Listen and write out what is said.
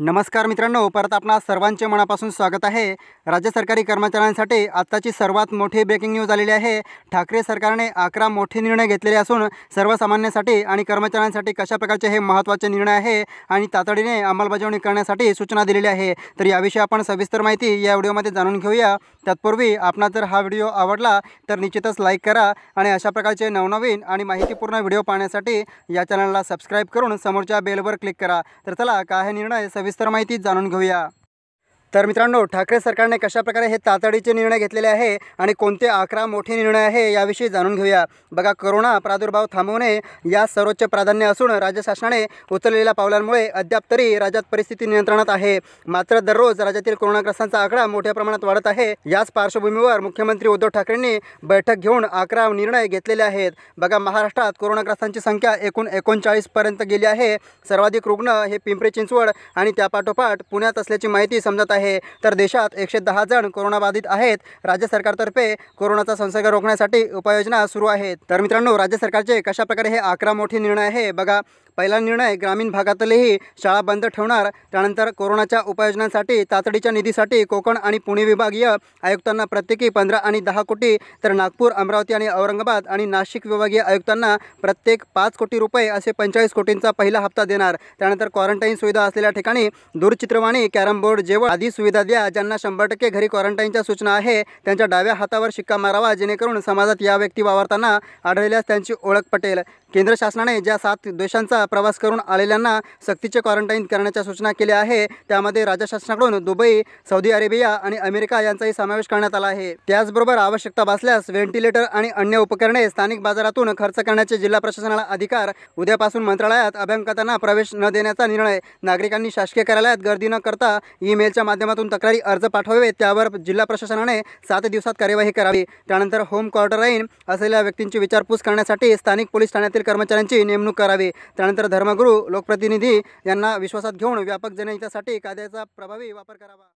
नमस्कार मित्रांनो परत आपणा सर्वांचे मनापासून स्वागत आहे राज्य सरकारी कर्मचाऱ्यांसाठी आत्ताची सर्वात मोठी ब्रेकिंग न्यूज आलेली आहे ठाकरे सरकारने अकरा मोठे निर्णय घेतलेले असून सर्वसामान्यांसाठी आणि कर्मचाऱ्यांसाठी कशा प्रकारचे हे महत्त्वाचे निर्णय आहे आणि तातडीने अंमलबजावणी करण्यासाठी सूचना दिलेली आहे तर याविषयी आपण सविस्तर माहिती या व्हिडिओमध्ये जाणून घेऊया तत्पूर्वी आपणा जर हा व्हिडिओ आवडला तर निश्चितच लाईक करा आणि अशा प्रकारचे नवनवीन आणि माहितीपूर्ण व्हिडिओ पाहण्यासाठी या चॅनलला सबस्क्राईब करून समोरच्या बेलवर क्लिक करा तर चला काय हे निर्णय सवि सविस्तर माहिती जाणून घेऊया तर मित्रांनो ठाकरे सरकारने कशाप्रकारे हे तातडीचे निर्णय घेतलेले आहे आणि कोणते अकरा मोठे निर्णय आहे याविषयी जाणून घेऊया बघा करोना प्रादुर्भाव थांबवणे या सर्वोच्च प्राधान्य असून राज्य शासनाने उचललेल्या पावलांमुळे अद्याप तरी राज्यात परिस्थिती नियंत्रणात आहे मात्र दररोज राज्यातील कोरोनाग्रस्तांचा आकडा मोठ्या प्रमाणात वाढत आहे याच पार्श्वभूमीवर मुख्यमंत्री उद्धव ठाकरेंनी बैठक घेऊन अकरा निर्णय घेतलेले आहेत बघा महाराष्ट्रात कोरोनाग्रस्तांची संख्या एकूण एकोणचाळीसपर्यंत गेली आहे सर्वाधिक रुग्ण हे पिंपरी चिंचवड आणि त्यापाठोपाठ पुण्यात असल्याची माहिती समजत आहे तर देशात एकशे दहा जण कोरोनाबाधित आहेत राज्य सरकारतर्फे कोरोनाचा संसर्ग रोखण्यासाठी उपाययोजना सुरू आहेत तर मित्रांनो राज्य सरकारचे कशाप्रकारे हे अकरा मोठे निर्णय आहे बघा पहिला निर्णय ग्रामीण भागातलेही शाळा बंद ठेवणार त्यानंतर कोरोनाच्या उपाययोजनांसाठी तातडीच्या निधीसाठी कोकण आणि पुणे विभागीय आयुक्तांना प्रत्येकी पंधरा आणि दहा कोटी तर नागपूर अमरावती आणि औरंगाबाद आणि नाशिक विभागीय आयुक्तांना प्रत्येक पाच कोटी रुपये असे पंचेचाळीस कोटींचा पहिला हप्ता देणार त्यानंतर क्वारंटाईन सुविधा असलेल्या ठिकाणी दूरचित्रवाणी कॅरम बोर्ड जेवण आदी सुविधा द्या ज्यांना शंभर टक्के घरी क्वारंटाईनच्या सूचना आहे त्यांच्या डाव्या हातावर शिक्का मारावा जेणेकरून समाजात या व्यक्ती वावरताना आढळल्यास त्यांची ओळख पटेल केंद्र शासनाने ज्या सात देशांचा प्रवास करून आलेल्यांना सक्तीचे क्वारंटाईन करण्याच्या सूचना केल्या आहे त्यामध्ये राज्य शासनाकडून दुबई सौदी अरेबिया आणि अमेरिका यांचाही समावेश करण्यात आला आहे त्याचबरोबर आवश्यकता भासल्यास व्हेंटिलेटर आणि अन्य उपकरणे स्थानिक बाजारातून खर्च करण्याचे जिल्हा प्रशासनाला अधिकार उद्यापासून मंत्रालयात अभ्यंगतांना प्रवेश न देण्याचा निर्णय नागरिकांनी शासकीय कार्यालयात गर्दी न करता ईमेलच्या माध्यमातून तक्रारी अर्ज पाठवावे त्यावर जिल्हा प्रशासनाने सात दिवसात कार्यवाही करावी त्यानंतर होम राईन असलेल्या व्यक्तींची विचारपूस करण्यासाठी स्थानिक पोलीस ठाण्यातील कर्मचाऱ्यांची नेमणूक करावी त्यानंतर धर्मगुरु धर्मगुरू लोकप्रतिनिधी यांना विश्वासात घेऊन व्यापक जनहितासाठी कायद्याचा प्रभावी वापर करावा